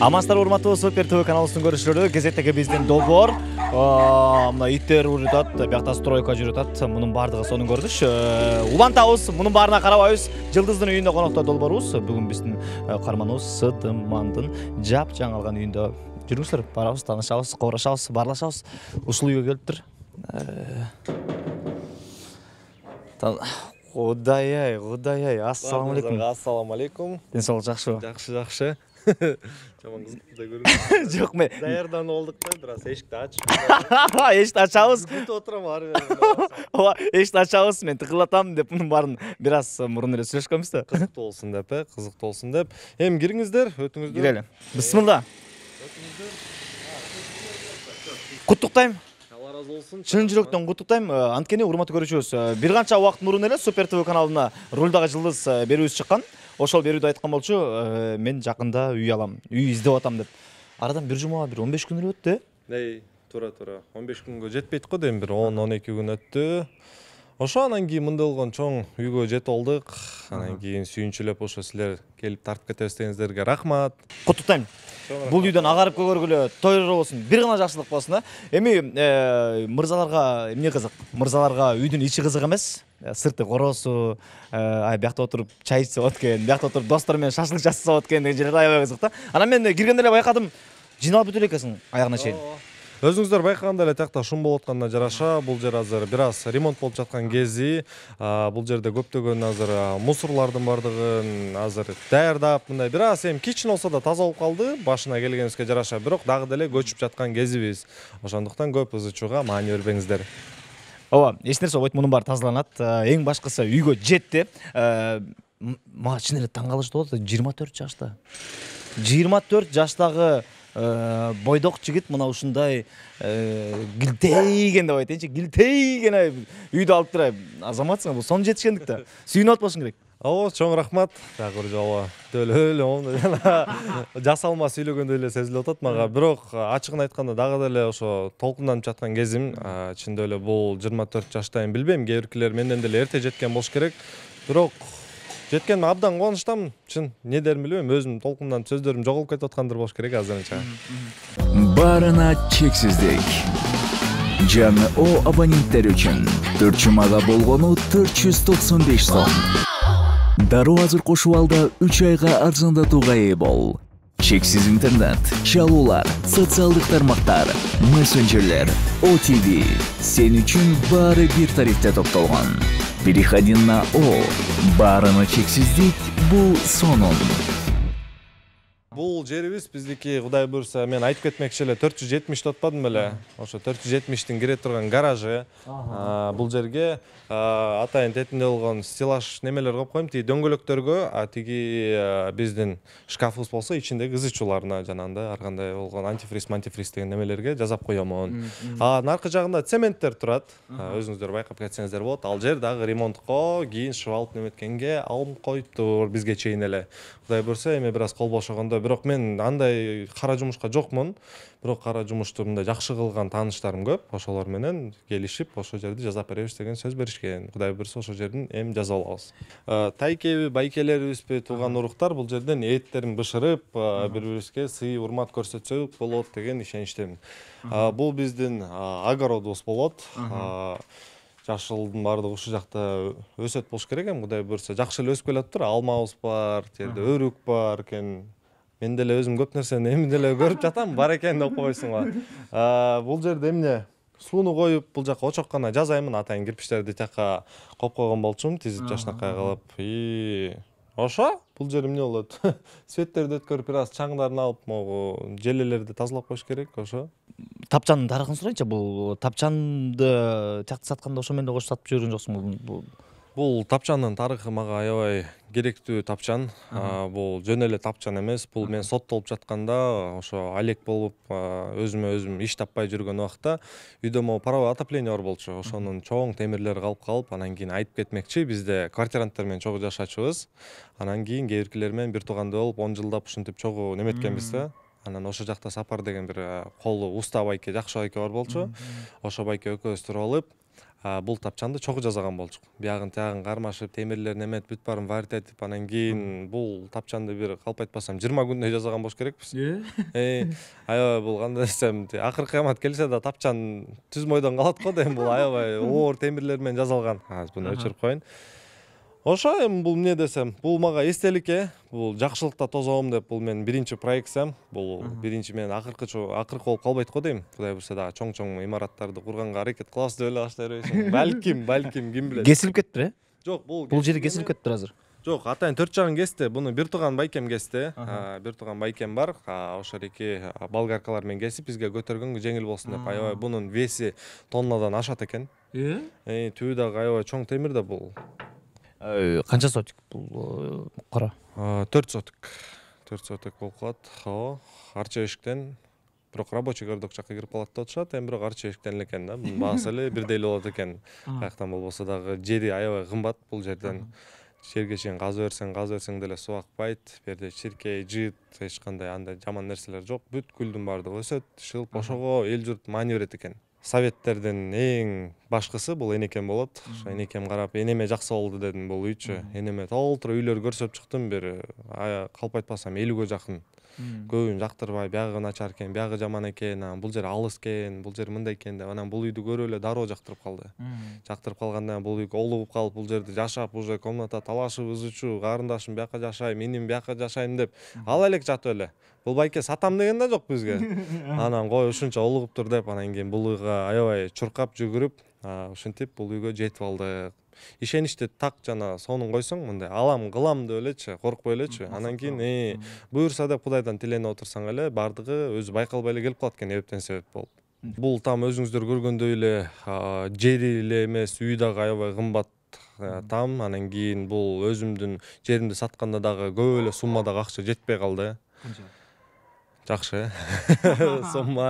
амансыздар урматтуу супер тв каналыбыздын көрүүчүлөрү кезектеги биздин долбоор мына иттер уруп жатат биякта стройка жүрүп атат мунун баардыгы сонун көрүнүш э, улантабыз мунун баарына карабайбыз жылдыздын үйүндө конокто долбоорубуз бүгүн биздин э, каарманыбыз сыдымандын жап жаңы алган үйүндө жүрүңүздөр барабыз таанышабыз кобурашабыз баарлашабыз ушул үйгө келиптир э, кудай ай кудай ай ассалам алейкум ассалам алейкум ден соолук жакшыбы жакшы жакшы жаман қызықты да жоқ мен даярдан болдық да біраз есікті ашып есікті ашамыз күтіп отырамын ары ооба есікті ашамыз мен тыкылдатам деп баарын барын біраз мурун эле сүйлөшкөнбүз да кызыктуу болсун деп э кызыктуу болсун деп эми кириңиздер өтүңүздөр кирели бисмилла куттуктайм алла ыраазы болсун чын жүрөктөн куттуктайм анткени урматтуу көрүүчүбүз э, бир канча убакыт мурун эле супер тв каналына рульдагы жылдыз э, берүүбүз чыккан ошол берүүдө айткан болчу э, мен жакында үй алам үй издеп атам деп арадан бир жума бир он беш күн эле өттү э туура туура он беш күнгө жетпейт го дейм бир он он эки күн өттү ошо анан кийин мындай болгон чоң үйгө жетип алдык анан кийин сүйүнчүлөп ошо силер келип тартып кетебиз дегендерге рахмат куттуктайм бул үйдөн агарып көгөргүлө тойлор болсун бир гана жакшылык болсун э эми мырзаларга эмне кызык мырзаларга үйдүн ичи кызык эмес Э, сырты короосу э, ай биякта отуруп чай ичсе болот экен биякта отуруп достор менен шашлык жасаса болот экен деген жерлер аябай кызык да анан мен киргенде эле байкадым жыйналып элек экенсиң аягына чейин өзүңүздөр байкагандай эле тиякта шум болуп атканына жараша бул жер азыр бир аз ремонт болуп жаткан кези бул жерде көптөгөн азыр мусорлордун баардыгын азыр даярдап мындай бир аз эми кичине болсо да таза болуп калды башына келгенибизге жараша бирок дагы деле көчүп жаткан кезибиз ошондуктан көп ызы чууга маани бербеңиздер ооба эч нерсе болбойт мунун баары тазаланат эң башкысы үйгө жет деп мага чын эле таң калыш болуп атат жыйырма төрт жашта жыйырма төрт жаштагы бойдок жигит мына ушундай килтейген деп айтайынчы килтейген үйдү алып туруп азаматсың бул сонун жетишкендик да сүйүнүп атпашың керек ооба чоң рахмат дагы бир жолу деп эле өлө мондай жасалма сүйлөгөндөй эле сезилип атат мага бирок ачыгын айтканда дагы деле ошо толкунданып жаткан кезим чындап эле бул жыйырма төрт жаштайын билбейм кээ биркилер менден деле эрте жеткен болуш керек бирок жеткениме абдан кубанычтамын чын эмне деэримди билбейм өзүм толкунданып сөздөрүм жоголуп кетип аткандыр болуш керек азырынча баарына чексиздик жаңы о абоненттери үчүн төрт жумага болгону төрт жүз токсон беш сом дароо азыр кошуп да үч айга арзандатууга ээ бол чексиз интернет чалуулар социалдык тармактар мессенджерлер отв сен үчүн баары бир тарифте топтолгон переходи на о баарына чексиздик бул сонун бұл жерибиз биздики кудай буюрса мен айтып кетмекчи эле төрт жүз жетимиш деп атпадым беле ошо төрт жүз жетимиштин кире турган гаражы бул жерге атайын тетинде болгон стеллаж немелер коюп коем тиги дөңгөлөктөргө тиги биздин шкафыбыз болсо ичиндеги ызычууларына жанагындай ар кандай болгон антифриз мантифриз деген немелерге жасап коемун анын аркы жагында цементтер турат өзүңүздөр байкап кетсеңиздер болот ал жер дагы ремонтко кийин шыбалып неметкенге алынып коюптур бизге чейин эле кудай буюрса эми бир аз кол бошогондо бирок мен андай кара жумушка жокмун бирок кара жумушту мындай жакшы кылган тааныштарым көп ошолор менен келишип ошол жерди жасап беребиз деген сөз беришкен кудай буюрса ошол жерден эми жасап алабыз э, тайкеби байкелерибизби тууган уруктар бул жерден эттерин бышырып э, бири бирибизге сый урмат көрсөтсөк болот деген ишеничтемин э, бул биздин огородубуз болот жашылдын баардыгы ушул жакта өсөт болуш керек эми кудай буюрса жакшы эле өсүп келатыптыр алмабыз бар жерде өрүк бар экен мен деле өзүм көп нерсени эми деле көрүп жатам бар экен деп койбойсуңбу бул жерде эмне сууну коюп бул жака очок гана жасайммын атайын кирпичтерди тияка коюп койгон болчумун тизип жакшынакай кылып и ошо бул жер эмне болот светтерди өткөрүп бир аз чаңдарын алып могу желелерди тазалап коюш керек ошо тапчандын тарыхын сурайынчы бул тапчанды тиякты сатканда ошо менен эле кошо сатып жиберген жоксуңбу бул тапчанын тарыхы мага аябай керектүү тапчан бул жөн эле тапчан эмес бул мен соттолуп жатканда ошо алек болуп өзүмө өзүм иш таппай жүргөн убакта үйдө могу паровой отопление бар болчу ошонун чоң темирлери калып калып анан кийин айтып кетмекчи бизде квартиранттар менен чогуу жашачубуз анан кийин кээ биркилер менен бир туугандай болуп он жылдап ушинтип чогуу неметкенбиз да анан ошол жакта сапар деген бир колу уста байке жакшы байке бар болчу ошо байке экөөбүз туруп алып бул тапчанды чогуу жасаган болчук биягын тиягын кармашып темирлерин эметип бүт баарын варить этип анан кийин бул тапчанды бир калп айтпасам жыйырма күндөй жасаган болуш керекпиз э? Э, аябай бул кандай десем акыркы кыямат келсе да тапчан түз мойдон калат го дейм бул аябай оор темирлер менен жасалган азыр буну өчүрүп коеюн ошо эми бул эмне десем бул мага эстеликке бул жакшылыкта тозом деп бул менин биринчи проекциям бул биринчи менин акыркы акыркы болуп калбайт го дейм кудай буюрса дагы чоң чоң имараттарды курганга аракет кылабыз деп эле баштай бербейсиң балким балким ким билет кесилип кетиптир э жок бул бул жери кесилип кетиптир азыр жок атайын төрт жагын кести буну тууган байкем кести тууган байкем бар ошол эки болгаркалар менен кесип бизге көтөргөнгө жеңил болсун деп аябай бунун веси тоннадан ашат экен түбү дагы аябай чоң темир да бул канча сотик бул э, кара төрт соток төрт соток болуп калат ооба арча эшиктен бирок рабочий городок жакка кирип калат деп атышат эми бирок арча эшиктен эле экен да мунун баасы эле бирдей эле болот экен каяктан болбосо дагы жери аябай кымбат бул жерден жерге чейин казып берсең казып берсең деле суу акпайт бул жерде чиркей жыт эч кандай андай жаман нерселер жок бүткүлдүн баардыгы өсөт иши ошого эл журт маани берет экен советтерден ең башкысы бұл энекем болот энекем карап энеме жақсы болду дедім бұл үйчү энеме толтура үйлөрдү көрсөтүп чыктым бир калп айтпасам элүүгө жакын көбүн жактырбай биягы начар экен биягы жаман экен анан бул жер алыс экен бул жер мындай экен деп анан бул үйдү көрүп эле дароо жактырып калды жактырып калгандан кийин бул үйгө олугуп калып бул жерде жашап уже комната талашып ызы чуу карындашым бияка жашайм иним бияка жашайм деп ала элек жатып эле бул байке сатам деген да жок бизге анан кой ушунча олугуптур деп анан кийин бул үйга аябай чуркап жүгүрүп ушинтип бул үйгө жетип алдык ишеничти так жана сонун койсоң мындай алам кылам деп элечи коркпой элечи анан кийин э, буюрса деп кудайдан тиленип отурсаң эле баардыгы өзү байкалбай эле келип калат экен эбептен себеп болуп бул там өзүңүздөр көргөндөй эле жери эле эмес үйү дагы аябай кымбат э, там анан кийин бул өзүмдүн жеримди сатканда дагы көп эле суммадагы акча жетпей калды жақсы сумма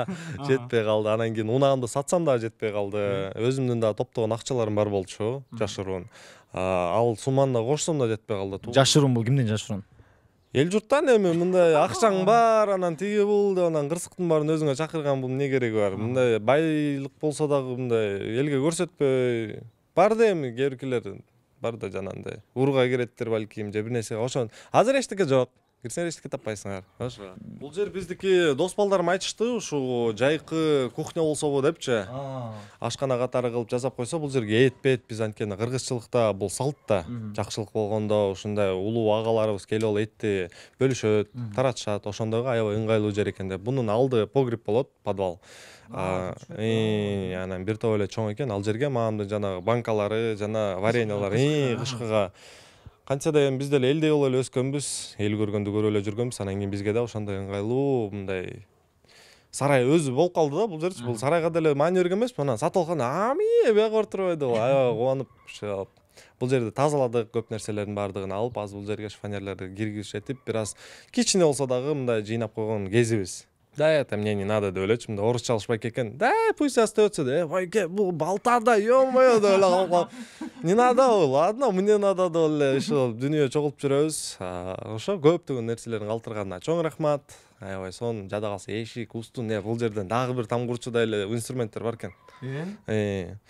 жетпей қалды анан кийин унаамды сатсам дагы жетпей қалды өзүмдүн дагы топтогон акчаларым бар болчу жашыруун ал сумманы да кошсом да жетпей калды жашыруун бул кимден жашыруун эл журттан эми мындай акчаң бар анан тиги бул деп анан кырсыктын баарын өзүңө чакырган бул эмне кереги бар мындай байлык болсо дагы мындай элге көрсөтпөй бар да эми кээ биркилер бар да жанагындай ууруга киреттир балким же бир нерсеге ошон азыр эчтеке жок кірсеңдер таппайсыңар бул жер биздики дос балдарым айтышты ушул жайкы кухня болсо болсобу депчи ашкана катары кылып жасап койсо бул жерге этпейт биз анткени кыргызчылыкта бул салт да жакшылык болгондо ушундай улуу агаларыбыз келип алып этти бөлүшөт таратышат ошондойго аябай ыңгайлуу жер экен деп мунун алды погреб болот подвал анан бир топ эле чоң экен ал жерге маамдын жанагы банкалары жана вареньялары кышкыга да енді биз деле элдей болуп эле өскөнбүз эл көргөндү көрүп эле жүргөнбүз анан кийин бизге да ошондой ыңгайлуу мындай сарай өзү болуп калды да бул жерчи бул сарайга деле маани берген эмеспи анан сатылганда ами буяка барып турбай деп аябай кубанып ошо бул жерди тазаладык көп нерселердин баардыгын алып азыр бул жерге шифонерлерди киргизишетип бир аз кичине болсо дагы мындай жыйнап койгон кезибиз да это мне не надо деп ойлочумун да орусча алышпай кеткен да пусть остается да ойке бул балта да е мое деп эле калып калып не надо ладно мне надо деп эле ушул дүнүйө чогултуп жүрөбүз ошо көптөгөн нерселерин калтырганына чоң рахмат аябай сонун жада калса эшик устун э бул жерден дагы бир там эле инструменттер бар экен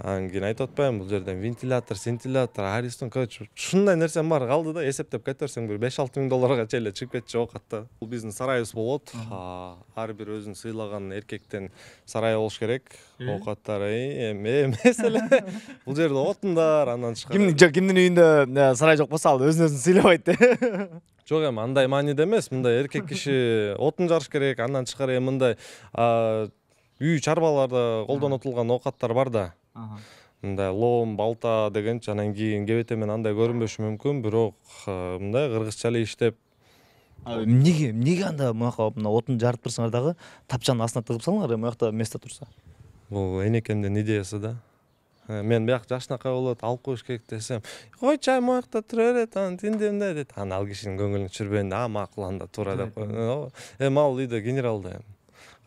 анан кийин айтып атпаймынбы бул жерден вентилятор сентилятор аристон короче ушундай нерсенин баары калды да эсептеп кете берсең бир беш алты миң долларга чейин эле чыгып кетчү окат да бул биздин сарайыбыз болот ар бир өзүн сыйлаган эркектен сарайы болуш керек оокаттары эми эмес эле бул жерде отундар андан тышкары кимдин кимдин үйүндө сарай жок болсо ал өзүн өзүн сыйлабайт да жок эми андай мааниде эмес мындай эркек киши отун жарыш керек андан тышкары эми мындай үй чарбаларда колдонотулган оокаттар бар да мындай лом балта дегенчи анан кийин кебете мен андай көрүнбөшү мүмкүн бирок э, мындай кыргызча эле иштеп эмнеге эмнеге анда мынака мына отун жарып турсаңар дагы тапчанын астына тыгып салыңар моякта место турса бул энекемдин идеясы да э, мен бияк жакшынакай болот алып коюш керек десем койчу ай моякта тура берет анан мындай дейт анан ал кишинин көңүлүн түшүрбөйүн да а макул анда туура деп э, ооба эми ал үйдө генерал да эми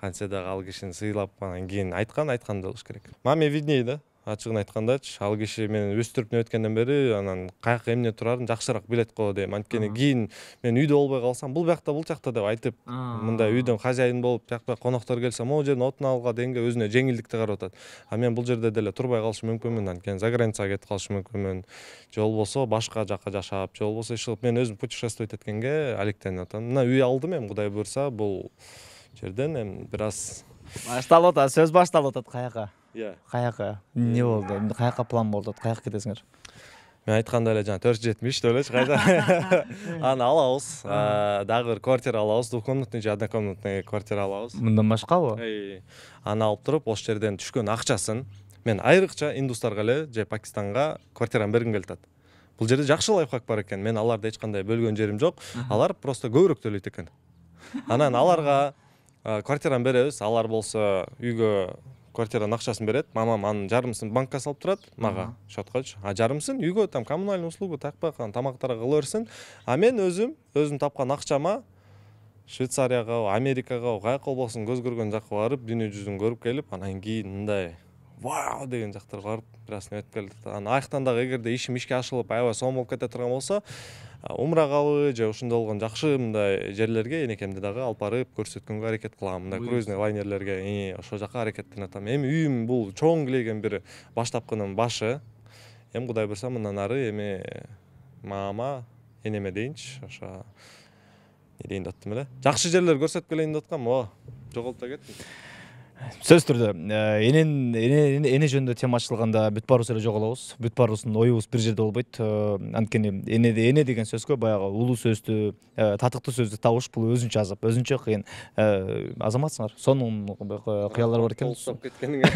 қанша да ал кишини сыйлап анан кейін айтқан да болуш керек маме видней да ачыгын айткандачы ал киши мени өстүрүп өткөндөн бери анан каяка эмне тураарын жакшыраак билет го дейм анткени кийин мен үйдө болбой калсам бул биякта бул жакта деп айтып мындай үйдүн хозяин болуп жақта коноктор келсе могул жердин отун алга дегенге өзүнө жеңилдикти карап атат а мен бул жерде деле турбай калышым мүмкүнмүн анткени за границага кетип калышым мүмкүнмүн же болбосо башка жака жашап же болбосо иш кылып мен өзүм путешествовать эткенге алектенип атам мына үй алдым эми кудай буюрса бул жерден эми бир аз башталып атат сөз башталып атат каякаы каяка эмне болду каяка план болуп атат каяка кетесиңер мен айткандай эле жанагы төрт жүз жетимиш деп элечи аны алабыз э, дагы бир квартира алабыз двухкомнатный же однокомнатный квартира алабыз мындан башкабы аны алып туруп ошол жерден түшкөн акчасын мен айрыкча индустарга эле же пакистанга квартираны бергим келип атат бул жерде жакшы лайфхак бар экен мен аларды эч кандай бөлгөн жерим жок алар просто көбүрөөк төлөйт экен анан аларга Э, квартираны беребиз алар болсо үйгө квартираның ақшасын береді мамам анын жарымысын банкка салып тұрады мага шотқа а жарымысын үйгө там коммунальный услуга тақпақ анан тамактарга кыла берсин а мен өзүм өзүм тапкан акчама швейцарияга америкага каяка болбосун көз көргөн жака барып дүйнө жүзүн көрүп келип анан кийин мындай вау деген жақтарға барып біраз не өтіп келдік анан аяқтан дагы эгерде ишим ишке ашылып аябай сонун болып кете турган болсо умрагабы же ушундай болгон жакшы мындай жерлерге энекемди дагы алып барып көрсөткөнгө аракет кылам мындай круизный лайнерлерге ошол жака аракеттенип атам эми үйүм бул чоң килейген бир баштапкынын башы эми кудай буюрса мындан ары эми маама энеме дейинчи ошо эмне дейин деп аттым эле жакшы жерлер көрсөтүп келейин деп аткам ооба жоголуп да кеттим сөз түрдө энен эне жөнүндө тема ачылганда бүт баарыбыз эле жоголобуз бүт баарыбыздын оюбуз бир жерде болбойт анткени эне эне деген сөзгө баягы улуу сөздү э, татыктуу сөздү табыш бул өзүнчө азап өзүнчө кыйын э, азаматсыңар сонун кыялдар э, бар экен колдоп кеткениңе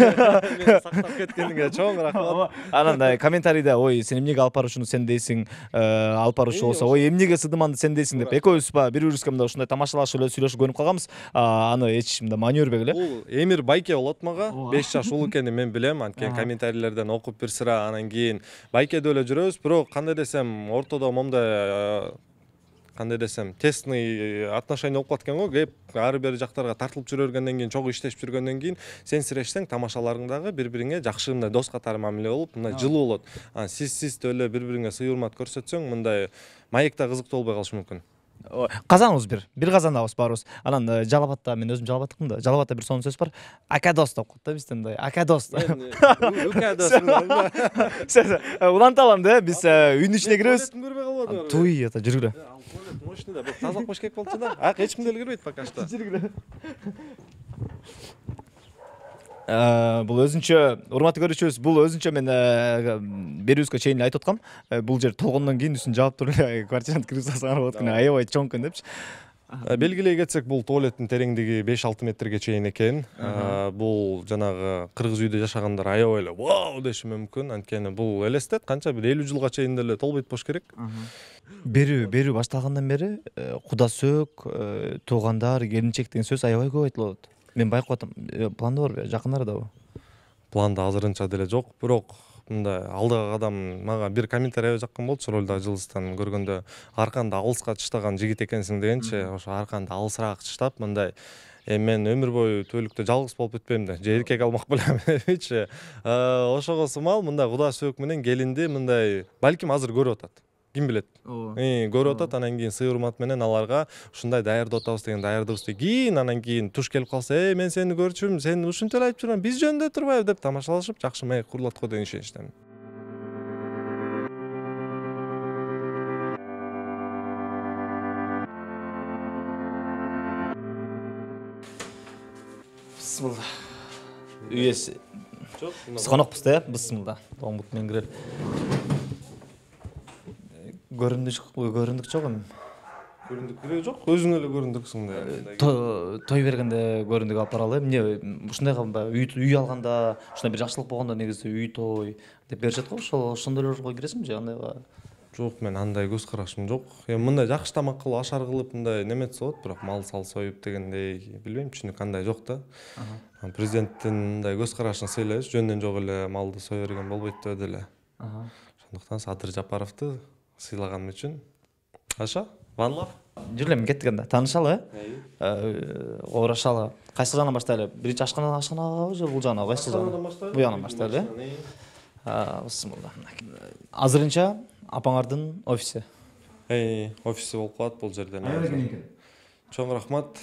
сактап кеткениңе чоң рахмат анан комментарийде ой сен эмнеге алып баруучуну сен дейсиң алып баруучу болсо ой эмнеге сыдыманды сен дейсиң деп экөөбүз баягы бири бирибизге мындай ушундай тамашалашып эле сүйлөшүп көнүп калганбыз аны эч мындай маанилүү бул бир байке болот мага беш жаш улуу экенин мен билем анткени комментарийлерден окуп бир сыйра анан кийин байке деп эле жүрөбүз бирок кандай десем ортодо момундай э, кандай десем тесный э, отношение болуп калат экен го кеп ары бери жактарга тартылып жүрө бергенден кийин чогуу иштешип жүргөндөн кийин сен сирешсең тамашаларың дагы бири бириңе жакшы мындай дос катары мамиле болуп мындай жылуу болот анан сиз сиз деп эле бири бириңе сый урмат көрсөтсөң мындай маек дагы кызыктуу болбой калышы мүмкүн казаныбыз бир бир казанабыз баарыбыз анан э, жалал мен өзім жалал да жалал бір бир сөз бар акадос деп коет да бізде мындай э, акадос улантып алам да биз үйдүн ичине киребиз көрбөй туй это жүргүлө э, мощный да тазалап коюш керек болчу да ақ эч ким деле кирбейт пока что жүргүлө Э, бул өзүнчө урматтуу көрүүчүбүз бул өзүнчө мен э, берүүбүзгө чейин эле айтып аткам э, бул жер толгондон кийин үстүн жаап туруп эле квартиранты кирип салсаңар болот экен аябай чоң экен депчи белгилей кетсек бул туалеттин тереңдиги беш алты метрге чейин экен бул жанагы кыргыз үйдө жашагандар аябай эле вау деши мүмкүн анткени бул элестет канча бир элүү жылга чейин деле толбойт болуш керек берүү берүү башталгандан бери куда сөөк туугандар келинчек деген сөз аябай көп айтылып атат мен байқап атам планда бар жақын арада планда азырынча деле жок бирок мындай алдыга кадам мага бир комментарий жаккан болчу ролдо жылдыздан көргөндө арканды алыска тыштаган жигит экенсиң дегенчи ошо арканды алысыраак тыштап мындай эми мен өмүр бою түбөлүктө жалгыз болуп кетпейм да же эркек алмак белемичи ошого сымал мындай куда сөөк менен келинди мындай балким азыр көрүп атат ким билет э, көрүп атат анан кийин сый урмат менен аларга ушундай даярдап атабыз деген даярдыбыз деп кийин анан кийин туш келип калса эй мен сени көрчүмүн сен ушинтип эле айтып жүргөн биз жөнүндө турбайбы деп тамашалашып жакшы маек курулат го деген ишеничтемин бисмилла үй иеси жок биз конокпуз да э бисмилла домбут менен кирели көрүндүк жок эми көрүндүк жок өзүң эле көрүндүксүң да той бергенде көрүндүк алып баралы эмне ұшындай баягы үй үй алғанда ушундай бір жақсылық болғанда негізі үй той деп беріп беришет го ошол ошондойлорго киресиңби же андайга жоқ мен андай көз карашым жок эми мындай жакшы тамак кылып ашар кылып мындай неметсе болот бирок мал сал союп дегендей билбейм түшүнүк андай жок да президенттин мындай көз карашын сыйлайбыз жөндөн жок эле малды сое берген болбойт деп деле ошондуктан садыр жапаровду сыйлағаным үшін аша ванлав жүрем кеттік анда танышалы ә орашалы қайсы жағынан бастайлы биринчи ашкана ашканабы же бул жағына кайсыл жагынан бул жагынан бастайлы э ә, бисмилла азырынча апаңардын офиси офиси болуп калат бул жерде чоң рахмат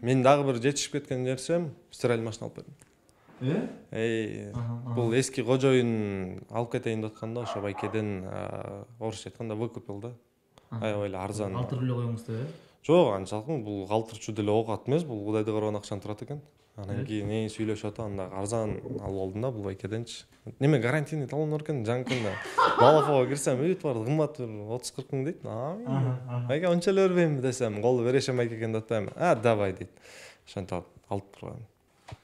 мен дагы бир жетишип кеткен нерсем стиральный машина алып бердим э эй бул эски қожойын алып кетейін деп атканда ошо байкеден орусча айтканда выкупил да аябай эле арзан калтырып эле коюңуз деп э жок анчалык бул калтырчу деле оокат эмес бул кудайды көргөн акчаны турат экен анан кийин э сүйлөшүп атып анда арзан алып алдым да бул байкеденчи неме гарантийный талон бар экен жанакында балафого кирсем үйт баары кымбат бир отуз кырк миң дейт байке анча эле бермеймін десем колду беришем экен деп атпаймынбы а давай дейт ошентип алып турган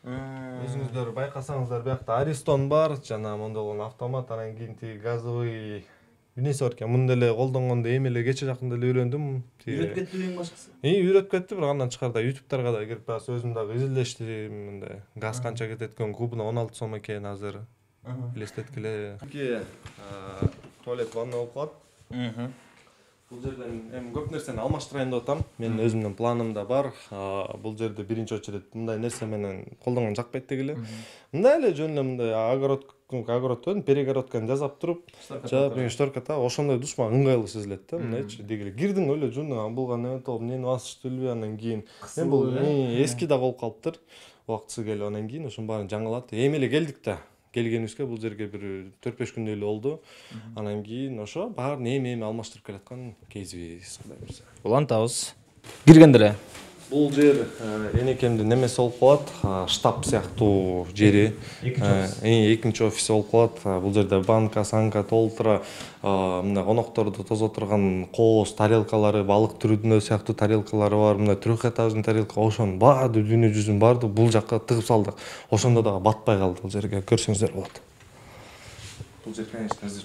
өзүңүздөр байкасаңыздар биякта аристон бар жана мондай болгон автомат анан кийин тиги газовый бир нерсе бар экен муну деле колдонгонду эми эле кечеэ жакында эле үйрөндүм тиги үйрөтүп кетти эң башкысы и үйрөтүп кетти бирок андан тышкары дагы ютубтарга дагы кирип барс өзүм дагы изилдештим мындай газ канча кетет экен кубуна он алты сом экен азыр элестеткиле туалет ванна болуп калат бұл жерде мен көп нәрсені алмаштырайын деп атам менің өзімнің планым да бар бұл жерде бірінші очередь мындай нерсе менен колдонгон жакпайт деги эле мындай эле жөн эле мындай огород огород деген перегородканы жасап туруп жаап шторка да ошондой мага ыңгайлуу сезилет да мындайчы деги эле кирдиң эле жөн булга эме болуп эмнени басышты билбей анан кийин бул э? эски да болуп калыптыр убактысы келип анан кийин ошонун баарын жаңылат эми эле келдик да келгенибизге бул жерге бир э, төрт беш күндөй эле болду анан кийин ошо баарын эми эми алмаштырып келаткан кезибиз кудай буюрса улантабыз киргенде эле бұл жер енекемді немесі болып қалады штаб сияқты жері екінші офис болып қалады бұл жерде банка санка толтыра мына қонақтарды тоза тұрған қоос тарелкалары балық түрүдүнө сияқты тарелкалары бар мына трехэтажный тарелка ошонун баары дүйнө жүзүн баардыгы бул жаққа тыгып салдық ошондо дагы батпай қалды бул жерге көрсөңүздөр болот бул жер конечно ызы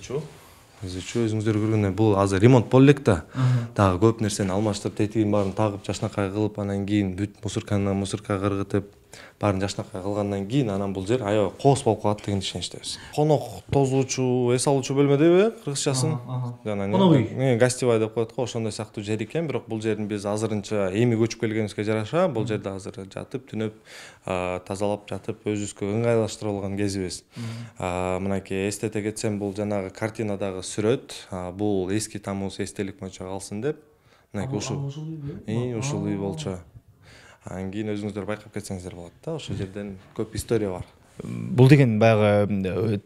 өзүчө өзүңүздөр көргөндөй бул азыр ремонт боло элек да дагы көп нерсени алмаштырып тетигин баарын тагып жакшынакай кылып анан кийин бүт мусорканы мусорка кыргытып баарын жакшынакай кылгандан кийин анан бул жер аябай кооз болуп калат деген ишенчтебиз конок тозуучу эс алуучу бөлмө дейби кыргызчасын жана конок үй гостевая деп коет го ошондой сыяктуу жер экен бирок бул жерди биз азырынча эми көчүп келгенибизге жараша бул жерде азыр жатып түнөп тазалап жатып өзүбүзгө ыңгайлаштырып алган кезибиз мынакей эстете кетсем бул жанагы картинадагы сүрөт бул эски тамыбыз эстелик боюнча калсын деп мынакей ушулу ушул үй болчу анан кийин өзүңүздөр байкап кетсеңиздер болот да ошол жерден көп история бар бул деген баягы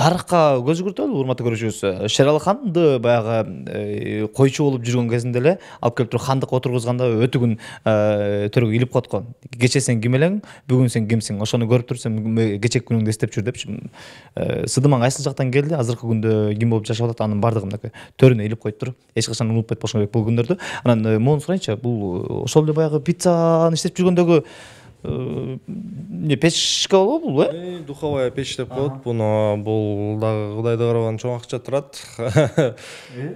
тарыхка көз жүгүртөлү урматтуу көрүүчүбүз шералы ханды баягы койчу э, болуп жүргөн кезинде эле алып келип туруп хандыкка отургузганда өтүгүн э, төрөгө илип коткон кече сен ким элең бүгүн сен кимсиң ошону көрүп туруп сен кечээки күнүңдү эстеп жүр депчи э, сыдымаң кайсыл жактан келди азыркы күндө ким болуп жашап атат анын баардыгы мынакей төрүнө илип коюптур эч качан унутпайт болушуң керек бул күндөрдү анан могуну сурайынчы бул ошол эле баягы пиццаны иштеп жүргөндөгү не печка ғой бұл э духовая печь деп коет бұны бұл дагы кудайды караган чоң акча турат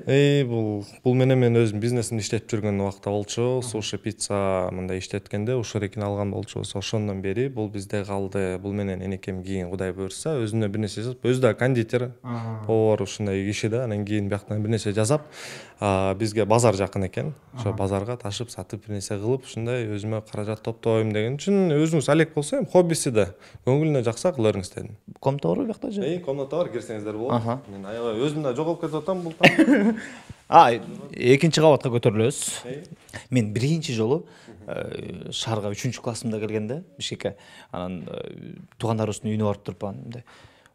и бул бул менен мен өзүм бизнесимди иштетип жүргөн убакта болчу суши пицца мындай иштеткенде ушурекин алган болчубуз ошондон бери бул бизде калды бул менен энекем кийин кудай буюрса өзүнө бир нерсе жасап өзү дагы кондитер повар ушундай киши да анан кийин бияктан бир нерсе жасап ә, бізге базар жақын екен ошо базарға ташып сатып бир нерсе кылып ушундай өзүмө каражат топтойм деген үчүн өзүңүз алек болсо эми хоббиси да көңүлүнө жакса бериңиз дедим комната барбы биякта же комната бар кирсеңиздер болот мен аябай өзүм да жоголуп кетип атам бул а экинчи кабатка көтөрүлөбүз мен биринчи жолу э, шаарга үчүнчү классымда келгенде бишкекке анан э, туугандарыбыздын үйүнө барып туруп анан мындай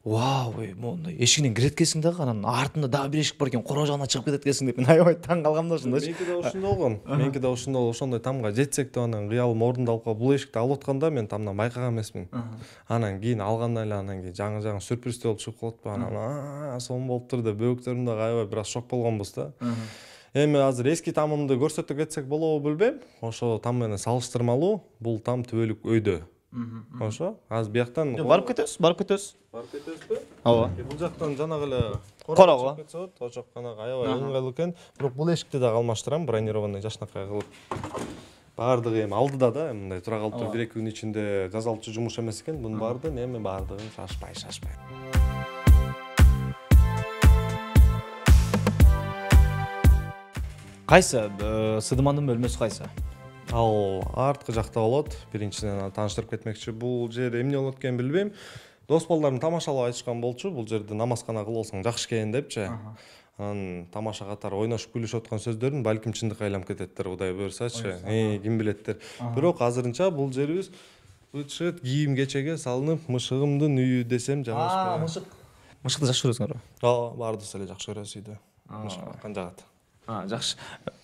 вау ей мондай эшигинен кіреді екенсің дағы анан артында дагы бір есік бар екен қора жағына шығып кетеді екенсің деп мен аябай таң қалғанмын да ошондочу менікі де ушундай болгон менікі де ушундай болуп ошондой тамга жетсек деп анан кыялым орундалып калып бул эшикти алып атканда мен тамдан байкаган эмесмин анан кийин алгандан эле анан кийин жаңы жаңы сюрприздүү болуп чыгып калатпы анан сонун болуптур деп бөбөктөрүм дагы аябай бир аз шок болгонбуз да эми азыр эски тамымды көрсөтө кетсек болобу билбейм ошо там менен салыштырмалуу бул там түбөлүк өйдө ошо азыр бияктан барып кетебиз барып кетебиз барып кетебизби ооба бул жактан жанагы эле короого кетсе болот ошол аябай ыңгайлуу экен бирок бул эшикти дагы алмаштырам бронированный жакшынакай кылып баардыгы эми алдыда да эми мындай тура калып туруп бир эки күн ичинде жасалчу жумуш эмес экен бунун баардыгын эми баардыгын шашпай шашпай кайсы сыдымандын бөлмөсү кайсы ал арткы жакта болот биринчиден тааныштырып кетмекчи бул жер эмне болот экенин билбейм дос балдарым тамашалап айтышкан болчу бул жерде намазкана кылып алсаң жакшы экен депчи анан тамаша катары ойношуп күлүшүп аткан сөздөрүн балким чындыкка айланып кететтир кудай буюрсачы ким билеттир бирок азырынча бул жерибиз ычыт кийим кечеге салынып мышыгымдын үйү десем жаңылышпаймын мышык мышыкты жакшы көрөсүңөрбү ооба баардыгыбыз эле жакшы көрөбүз үйдө мышык баккан жагат жакшы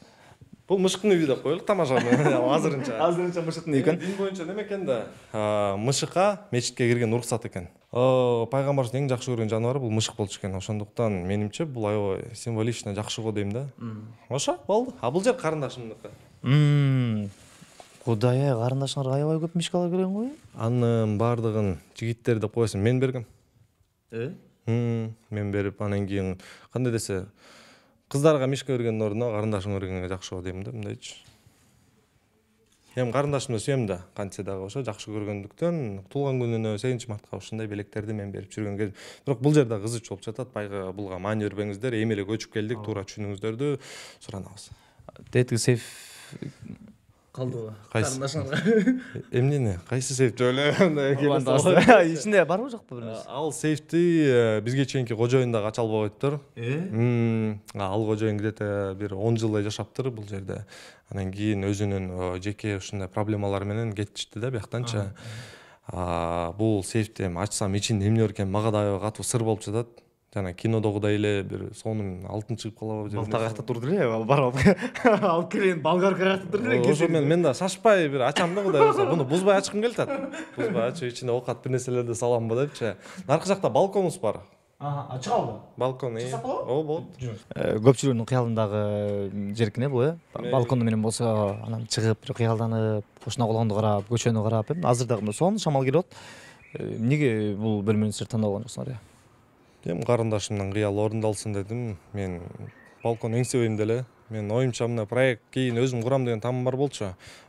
бұл мышықтың үйі деп қоелық тамашаны азырынша азырынша мышықтың үйі екен дин бойынша неме екен да мышыққа мешітке кірген уруксат экен пайғамбарыбыздын ең жақсы көрген жануары бұл мышык болчу екен ошондуктан менимче бул аябай символично жакшы го дейм да ошо болду а бул жер карындашымдыкы кудай ай карындашыңарга аябай көп мишкалар келген го анын баардыгын жигиттер деп коесуң мен бергем э мен берип анан кийин кандай десе қыздарға мишка бергеннің орнына қарындашым бергенге жақсы ғой деймін да мындайчы эми карындашымды сүйөм да кантсе дагы ошо жакшы көргөндүктөн туулган күнүнө сегизинчи мартка ушундай белектерди мен берип жүргөн кезим бирок бул жерде дагы кызык болуп жатат баягы булга маани бербеңиздер эми эле көчүп келдик туура түшүнүңүздөрдү суранабыз тетиги сейф қалды ғой эмнени кайсы сейфти ичинде барбы жокпу бир нерсе ал сейфті бизге чейинки кожоюн дагы ача албай коюптур ал кожоюн где то бир он жылдай жашаптыр бул жерде анан кийин өзүнүн жеке ушундай проблемалары менен кетишти да бияктанчы бул сейфти эми ачсам ичинде эмне бар экенин мага дагы катуу сыр болуп жатат жана кинодогудай эле бир сонун алтын чыгып калабы же балта каякта турду эле барып алып келейин болгарка каякта турду эле ошо мен мен да шашпай бир ачам да кудай буюрса буну бузбай ачкым келип атат бузбай ачып ичине оокат бир нерселерди саламбы депчи наркы жакта балконубуз бар чыгабы балкон чыксак э, болобу ооба болот э, көпчүлүгүнүн кыялындагы жеркине бул э балкону менен болсо анан чыгып бир кыялданып кошуна болгонду карап көчөнү карап эми азыр дагы мына сонун шамал келип атат э, эмнеге бул бөлмөнү силер тандап алган жоксуңар Дем қарындашымның қиялы орындалсын дедім. Мен балкон еңсебеймін деле. Мен ойымша мына проект кейін өзім құрам деген тамым бар болчу.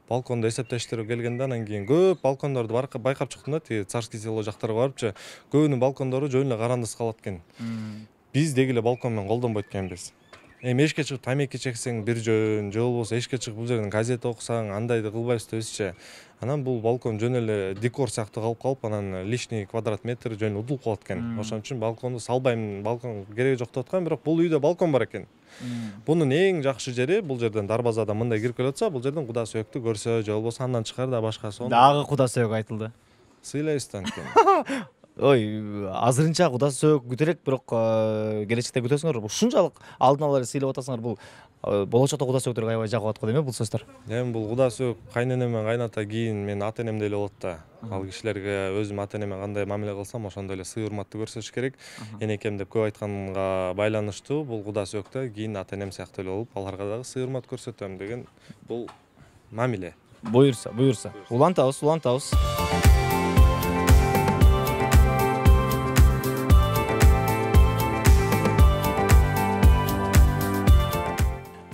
Балконды эсептештирип келгенде анан кейін көп балкондорду байкап чыктым да, тиги Царский село жактарга барыпчы, көбүнүн балкондору жөн эле карандысыз калат экен. Биз деги эле балкон менен колдонбойт экенбиз. Эми эшикке чыгып тамеки чексең бир жөн, же болбосо эшикке чыгып бул жерден газета окусаң андайды кылбайбыз дебизчи анан бул балкон жөн эле декор сыяктуу калып калып анан лишний квадрат метр жөн эле удулуп калат экен ошон үчүн балконду салбайм балкон кереги жок деп аткан бирок бул үйдө балкон бар экен бунун эң жакшы жери бул жерден дарбазадан мындай кирип келе атса бул жерден куда сөөктү көрсө же болбосо андан чыгар да башкасы дагы куда сөөк айтылды сыйлайбыз да анткени ой азырынча кудай сөөк күтөрөк бирок э, келечекте күтөсүңөр ушунчалык алдын ала эле сыйлап атасыңар бул э, болочокто кудай сөөктөргө аябай жагып аткан эме бул сөздөр эми бул кудай сөөк кайненем менен кайната кийин менин ата энемдей эле болот да ал кишилерге өзүм ата энеме кандай мамиле кылсам ошондой эле сый урматты көрсөтүш керек энекем деп көп айтканга байланыштуу бул кудай сөөктө кийин ата энем сыяктуу эле болуп аларга дагы сый урмат көрсөтөм деген бул мамиле буюрса буюрса улантабыз улантабыз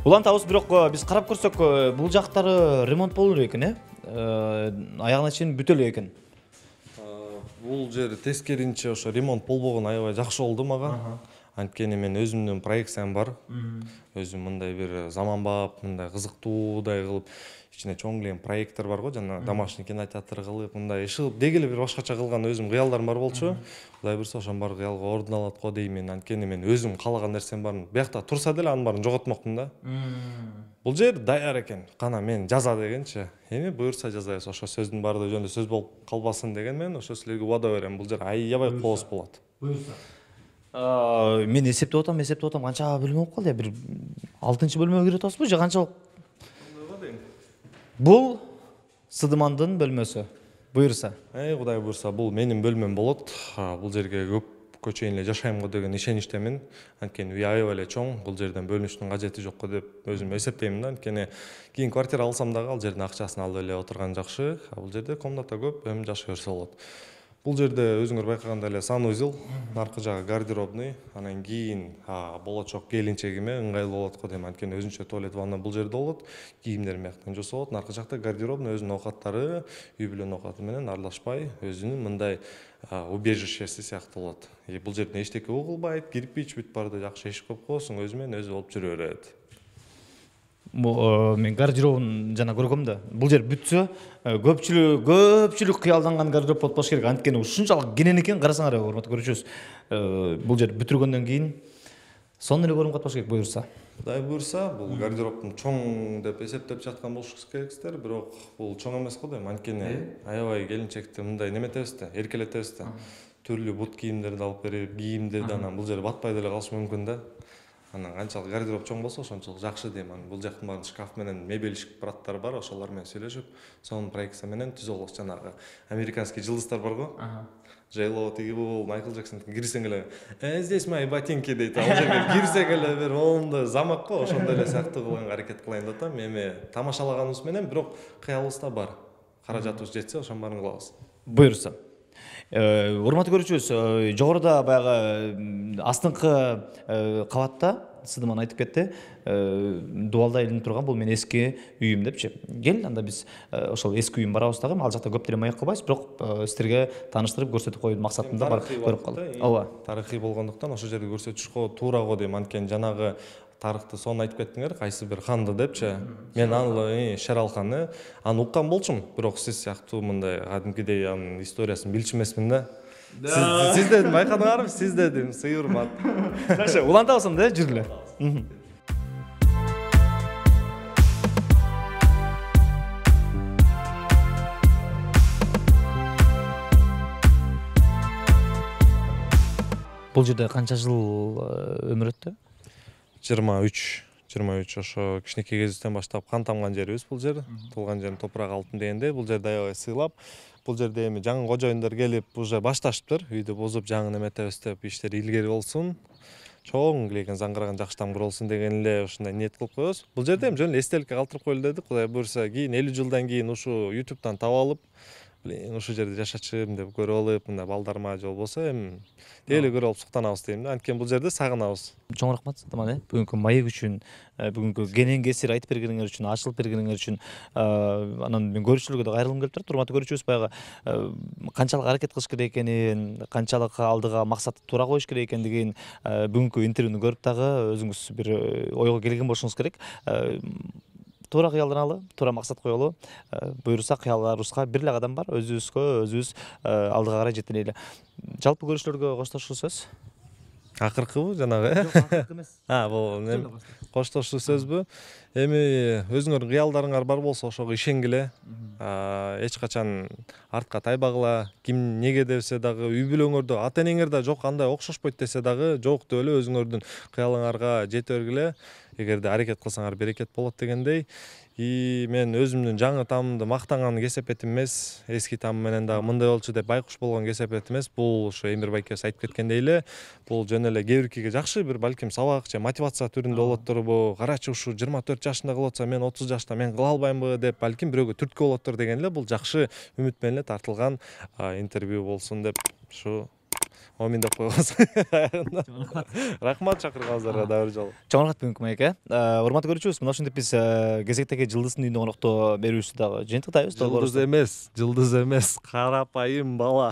уланта қарап бирок биз карап көрсөк бул жактары ремонт боло элек экен э аягына чейин бүтө элек экен бул жер тескеринче ошо ремонт болбогону аябай жакшы болду мага анткени мен өзүмдүн проекциям бар өзүм мындай бир заманбап мындай кызыктуудай кылып ичине чоң эле проекттер бар го жана домашний кинотеатр кылып мындай иш кылып деги эле бир башкача кылган өзүм кыялдарым бар болчу кудай буюрса ошонун баары кыялга орун алат го дейм мен анткени мен өзүм каалаган нерсемдин баарын биякта турса деле анын баарын жоготмокмун да бул жер даяр экен кана мен жаза дегенчи эми буюрса жазабыз ошо сөздүн баары да жөн эле сөз болуп калбасын деген мен ошо силерге убада берем бул жер аябай кооз болот буюрса мен эсептеп атам эсептеп атам канча бөлмө болуп калды э бир алтынчы бөлмөгө кирип атасызбы же канча болуп бул сыдымандын бөлмөсү буюрса эй кудай буюрса бул менин бөлмөм болот бул жерге көпкө чейин эле жашайм го деген ишеничтемин анткени үй аябай эле чоң бул жерден бөлүнүштүн кажети жок го деп өзүм эсептейм да анткени кийин квартира алсам дагы ал жердин акчасын алып эле отурган жакшы бул жерде комната көп эми жашай берсе болот бул жерде өзүңөр байкагандай эле санузел наркы жагы гардеробный анан кийин болочок келинчегиме ыңгайлуу болот го дейм анткени өзүнчө туалет ванна бул жерде болот кийимдер мыяктан жууса болот наркы жакта гардеробный өзүнүн оокаттары үй бүлөнүн оокаты менен аралашпай өзүнүн мындай убежищеси сыяктуу болот бул жерде эчтеке угулбайт кирпич бүт баарды жакшы эшик коюп коесуң өзү менен өзү болуп жүрө берет мен гардеробын жана көргөм да бул жер бүтсө көпчүлүк көпчүлүк кыялданган гардероб болуп калыш керек анткени ушунчалык кенен экен карасаңар урматтуу көрүүчүбүз бул жерди бүтүргөндөн кийин сонун эле көрүнүп катпаш керек буюрса кудай буюрса бул гардеробтун чоң деп эсептеп жаткан болушуңуз керексиздер бирок бул чоң эмес го дейм анткени э? аябай келинчекти мындай неметебиз да эркелетебиз да түрлүү бут кийимдерди алып берип кийимдерди анан бул жер батпай деле калышы мүмкүн да анан канчалык гардероб чоң болсо ошончолук жакшы дейм анан бул жактын баарын шкаф менен мебельщик браттар бар ошолор менен сүйлөшүп сонун проекция менен түз алабыз жанагы американский жылдыздар барго жайлоо тиги бул майкл джексон кирсең эле «Э, здесь мои ботинки дейт ал жерге кирсең эле бир моундай замок го ошондой эле сыяктуу кылганга аракет кылайын деп атам эми тамашалаганыбыз менен бирок кыялыбызда бар каражатыбыз жетсе ошонун баарын кылабыз буюрса Э, урматтуу көрүүчүбүз э, жогоруда баягы астыңкы э, кабатта сыдыман айтып кетти дубалда илинип турган бул менин эски үйүм депчи кел анда биз ошол эски үйүмө барабыз дагы ал жакта көп деле маек кылбайбыз бирок сиздерге тааныштырып көрсөтүп коюу максатында барып көрүп калдык ооба тарыхый болгондуктан ошол жерди көрсөтүшкө туура го дейм анткени жанагы тарыхты соны айтып кеттиңер кайсы бир ханды депчи мен аны шерал аны уккан болчумун бирок сиз сыяктуу мындай кадимкидей анын историясын билчү эмесмин да сиз дедим байкадыңарбы сиз дедим сый урмат жакшы улантабыз анда э жүргүлө бул жерде канча жыл өмүр өттү жиырма үч жыйырма үч ошо кичинекей кезибизден баштап кан тамган жерибиз бул жер туулган жерим топурак алтын дегендей бул жерди аябай сыйлап бул жерде эми жаңы кожоюндар келип уже башташыптыр үйдү бузуп жаңын эметебиз деп иштер илгери болсун чоң килеген заңгыраган жакшы тамгыр болсун деген эле ушундай ниет кылып коебуз бул жерде эми жөн эле эстеликке калтырып коелу дедик кудай буюрса кийин элүү жылдан кийин ушу ютубтан таап алып блин ушул жерде жашачым деп көрүп алып мындай балдарыма же болбосо эми деле көрүп алып суктанабыз дейм да анткени бул жерди сагынабыз чоң рахмат садаман э бүгүнкү маек үчүн бүгүнкү кенен кесир айтып бергениңер үчүн ачылып бергениңер үчүн э, анан мен көрүүчүлөргө дагы кайрылгым келип турат урматтуу көрүүчүбүз баягы э, канчалык аракет кылыш керек экенин канчалык алдыга максатты туура коюш керек экендигин э, бүгүнкү интервьюну көрүп дагы өзүңүз бир ойго келген болушуңуз керек туура кыялданалы туура максат коелу э, буюрса кыялдарыбызга бир эле кадам бар өзүбүзгө өзүбүз э, алдыга карай жетелейли жалпы көрүүчүлөргө коштошуу сөз акыркыбы жанагы э акыркы эмес а бул коштошуу сөзбү эми өзүңөрдүн кыялдарыңар бар болсо ошого ишенгиле эч качан артка тайбагыла ким эмнеге десе дагы үй бүлөңөрдө ата энеңер да жок андай окшошпойт десе дагы жок деп эле өзүңөрдүн кыялыңарга жете бергиле эгерде аракет кылсаңар берекет болот дегендей и мен өзүмдүн жаңы тамымды мактанган кесепетим эмес эски тамы менен дагы мындай болчу деп байкуш болгон кесепет эмес бул ушу эмир байкебиз айтып кеткендей эле бул жөн эле кээ биркиге жакшы бир балким сабак же мотивация түрүндө болот турбу карачы ушу жыйырма төрт жашында кылып атса мен отуз жашта мен кыла албаймбы деп балким бирөөгө түрткү болоттур деген эле бул жакшы үмүт менен эле тартылган интервью болсун деп ушу онымен деп қойғанбыз рахмат жолу чоң рахмат бүгүнкү маекке э урматтуу көрүүчүбүз мына ушинтип биз кезектеги э, жылдыздын үйүнө конокто берүүбүздү дагы жыйынтыктайбыз жылдыз эмес жылдыз эмес карапайым бала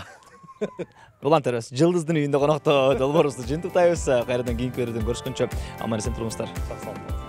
улан төрөбүз жылдыздын үйүндө конокто долбоорубузду жыйынтыктайбыз кайрадан э, кийинки берүүдөн көрүшкөнчө аман эсен туруңуздар сак саламатта